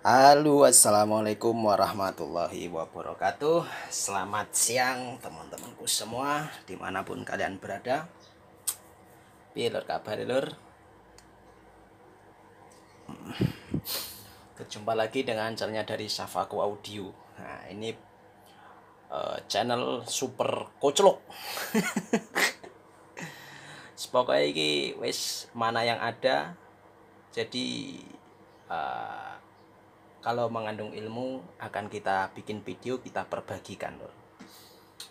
Halo assalamualaikum warahmatullahi wabarakatuh Selamat siang teman-temanku semua Dimanapun kalian berada Pilur kabar lur Berjumpa hmm. lagi dengan channelnya dari Safaku Audio Nah ini uh, channel super kocelok Pokoknya ini wis mana yang ada Jadi uh, kalau mengandung ilmu akan kita bikin video kita perbagikan loh.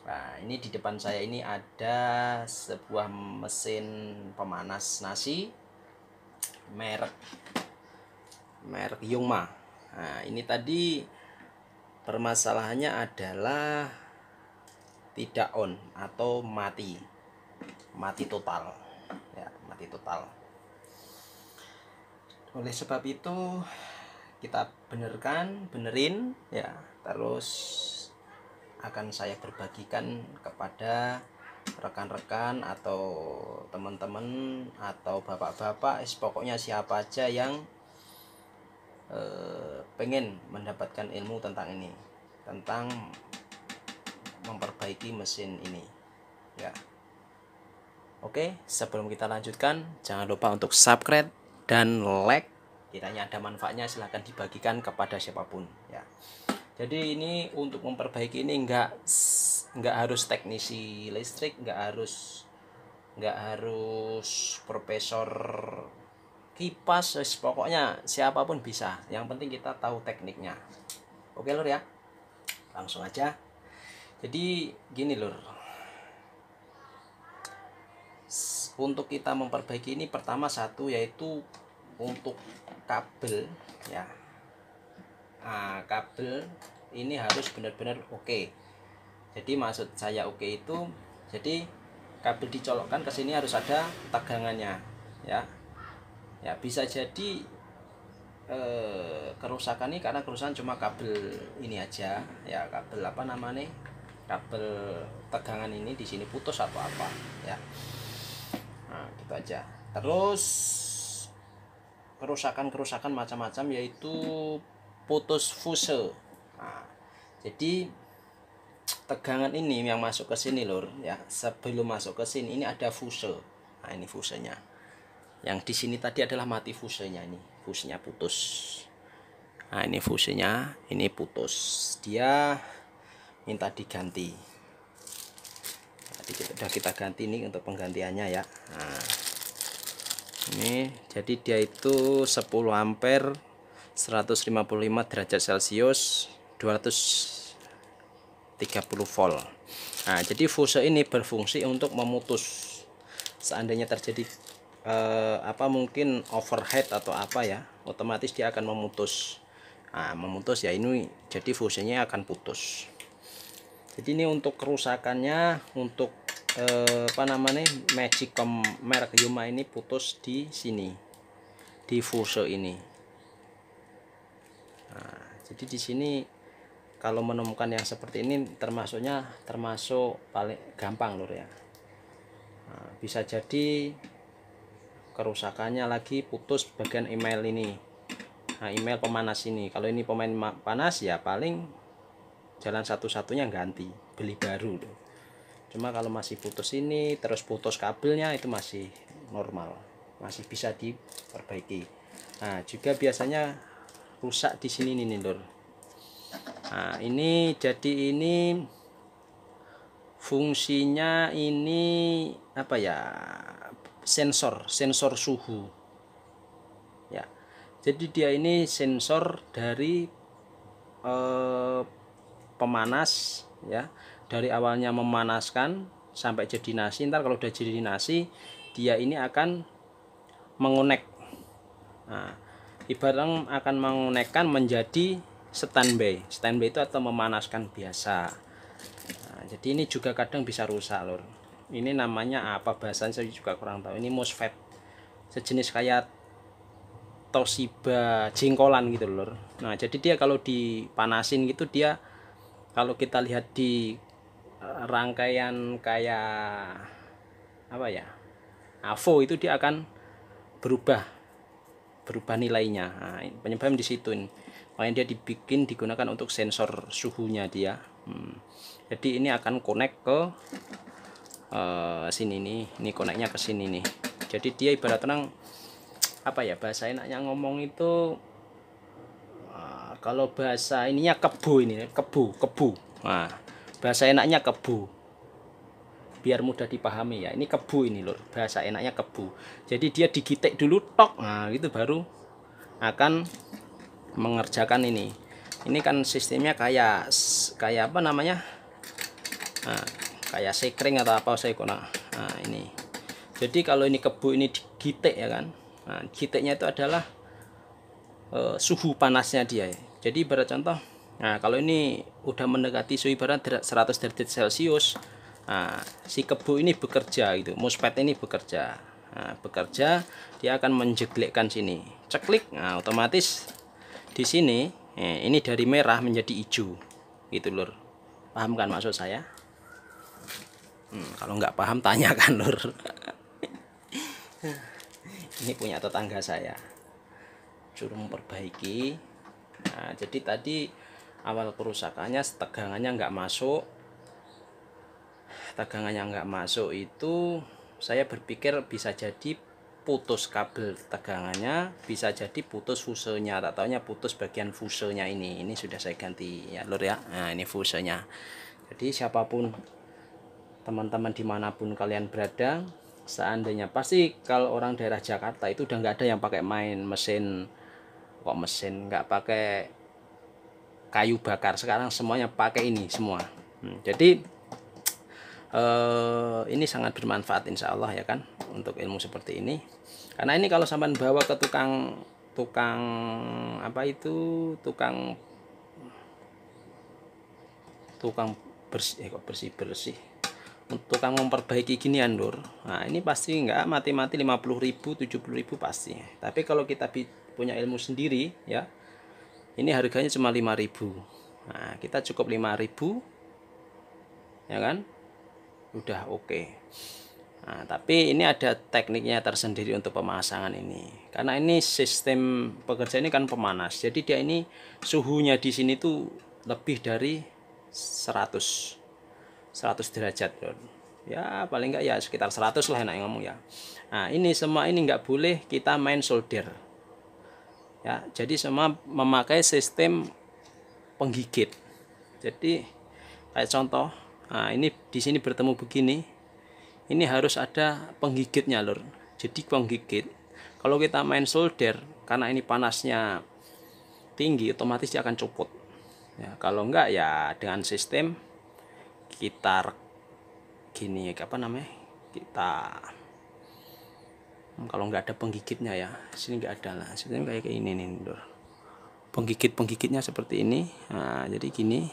nah ini di depan saya ini ada sebuah mesin pemanas nasi merek merek Yungma nah ini tadi permasalahannya adalah tidak on atau mati mati total ya mati total oleh sebab itu kita benerkan benerin ya terus akan saya berbagikan kepada rekan-rekan atau teman-teman atau bapak-bapak pokoknya siapa aja yang eh, pengen mendapatkan ilmu tentang ini tentang memperbaiki mesin ini ya oke sebelum kita lanjutkan jangan lupa untuk subscribe dan like kiranya ada manfaatnya silahkan dibagikan kepada siapapun ya jadi ini untuk memperbaiki ini enggak enggak harus teknisi listrik enggak harus enggak harus profesor kipas pokoknya siapapun bisa yang penting kita tahu tekniknya oke lur ya langsung aja jadi gini lur untuk kita memperbaiki ini pertama satu yaitu untuk kabel ya nah, kabel ini harus benar-benar oke jadi maksud saya oke itu jadi kabel dicolokkan ke sini harus ada tegangannya ya ya bisa jadi eh, kerusakan ini karena kerusakan cuma kabel ini aja ya kabel apa namanya kabel tegangan ini di sini putus atau apa ya nah gitu aja terus kerusakan-kerusakan macam-macam yaitu putus fuse. Nah, jadi tegangan ini yang masuk ke sini lur ya sebelum masuk ke sini ini ada fuse. Nah ini fusenya. Yang di sini tadi adalah mati fusenya ini. Fusenya putus. Nah ini fusenya ini putus. Dia minta diganti. Tadi nah, sudah kita ganti ini untuk penggantiannya ya. Nah ini jadi dia itu 10 ampere 155 derajat celcius 230 volt nah jadi fuse ini berfungsi untuk memutus seandainya terjadi eh, apa mungkin overhead atau apa ya otomatis dia akan memutus nah, memutus ya ini jadi fusenya akan putus jadi ini untuk kerusakannya untuk Eh, apa namanya magicom merek Yuma ini putus di sini di fuso ini nah, jadi di sini kalau menemukan yang seperti ini termasuknya termasuk paling gampang lur ya nah, bisa jadi kerusakannya lagi putus bagian email ini nah email pemanas ini kalau ini pemain panas ya paling jalan satu-satunya ganti beli baru cuma kalau masih putus ini terus putus kabelnya itu masih normal masih bisa diperbaiki nah juga biasanya rusak di sini nih Lur nah ini jadi ini fungsinya ini apa ya sensor sensor suhu ya jadi dia ini sensor dari eh, pemanas ya dari awalnya memanaskan sampai jadi nasi ntar kalau udah jadi nasi dia ini akan mengonek nah, ibarat akan mengonekkan menjadi standby standby itu atau memanaskan biasa nah, jadi ini juga kadang bisa rusak lor ini namanya apa bahasanya saya juga kurang tahu ini MOSFET sejenis kayak Toshiba jengkolan gitu lor nah jadi dia kalau dipanasin gitu dia kalau kita lihat di rangkaian kayak apa ya AVO itu dia akan berubah berubah nilainya nah, penyebabnya di situ ini makanya dia dibikin digunakan untuk sensor suhunya dia hmm. jadi ini akan connect ke uh, sini nih ini koneknya ke sini nih jadi dia ibarat tenang apa ya bahasa enaknya ngomong itu uh, kalau bahasa ininya kebu ini kebu kebu nah bahasa enaknya kebu biar mudah dipahami ya ini kebu ini lur bahasa enaknya kebu jadi dia digitek dulu tok nah itu baru akan mengerjakan ini ini kan sistemnya kayak kayak apa namanya nah, kayak sekring atau apa saya kena nah, ini jadi kalau ini kebu ini digitek ya kan nah, giteknya itu adalah uh, suhu panasnya dia ya. jadi berat contoh Nah, kalau ini udah mendekati suhu ibarat 100 derajat Celcius, nah, si kebu ini bekerja gitu, muspet ini bekerja. Nah, bekerja, dia akan menjeglekkan sini. Ceklik, nah, otomatis di sini, eh, ini dari merah menjadi hijau, gitu lur. Paham kan maksud saya? Hmm, kalau nggak paham tanyakan lur. ini punya tetangga saya. Suruh memperbaiki. Nah, jadi tadi awal kerusakannya tegangannya nggak masuk tegangannya nggak masuk itu saya berpikir bisa jadi putus kabel tegangannya bisa jadi putus fusenya tak taunya putus bagian fusenya ini ini sudah saya ganti ya lur ya nah ini fusenya jadi siapapun teman-teman dimanapun kalian berada seandainya pasti kalau orang daerah Jakarta itu udah nggak ada yang pakai main mesin kok mesin nggak pakai kayu bakar sekarang semuanya pakai ini semua hmm, jadi eh, ini sangat bermanfaat insya Allah ya kan untuk ilmu seperti ini karena ini kalau sampai bawa ke tukang tukang apa itu tukang tukang bersih eh, kok bersih bersih tukang memperbaiki ginian lur nah ini pasti enggak mati-mati 50.000 70.000 pasti tapi kalau kita punya ilmu sendiri ya ini harganya cuma 5000 nah kita cukup 5000 ya kan udah oke okay. nah, tapi ini ada tekniknya tersendiri untuk pemasangan ini karena ini sistem pekerja ini kan pemanas jadi dia ini suhunya di sini tuh lebih dari 100 100 derajat ya paling enggak ya sekitar 100 lah enak ngomong ya nah ini semua ini nggak boleh kita main solder ya jadi semua memakai sistem penggigit jadi kayak contoh nah ini di sini bertemu begini ini harus ada penggigitnya lur jadi penggigit kalau kita main solder karena ini panasnya tinggi otomatis dia akan copot ya, kalau enggak ya dengan sistem kita gini apa namanya kita Hmm, kalau nggak ada penggigitnya ya sini nggak ada lah sini kayak ini nih Dor. penggigit penggigitnya seperti ini nah, jadi gini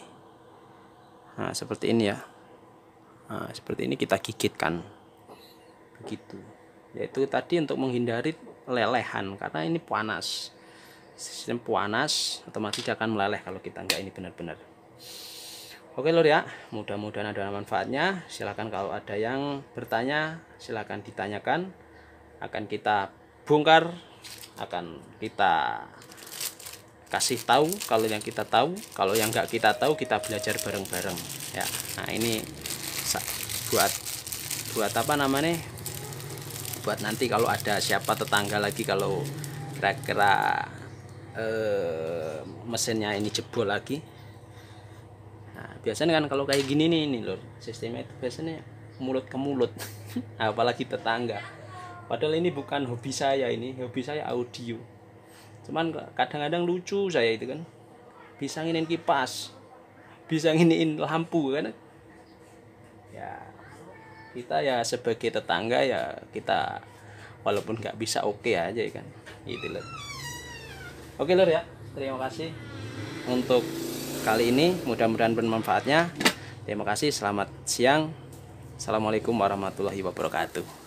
nah, seperti ini ya nah, seperti ini kita gigitkan begitu yaitu tadi untuk menghindari lelehan karena ini panas sistem panas otomatis akan meleleh kalau kita nggak ini benar-benar Oke lor ya, mudah-mudahan ada manfaatnya. Silakan kalau ada yang bertanya, silakan ditanyakan akan kita bongkar akan kita kasih tahu kalau yang kita tahu kalau yang nggak kita tahu kita belajar bareng-bareng ya nah ini buat buat apa namanya buat nanti kalau ada siapa tetangga lagi kalau kira-kira eh, mesinnya ini jebol lagi nah, biasanya kan kalau kayak gini nih ini lor sistemnya itu biasanya mulut ke mulut apalagi tetangga padahal ini bukan hobi saya ini hobi saya audio cuman kadang-kadang lucu saya itu kan bisa nginin kipas bisa nginin lampu kan ya kita ya sebagai tetangga ya kita walaupun nggak bisa oke okay aja ya kan gitu loh oke lor ya terima kasih untuk kali ini mudah-mudahan bermanfaatnya terima kasih selamat siang assalamualaikum warahmatullahi wabarakatuh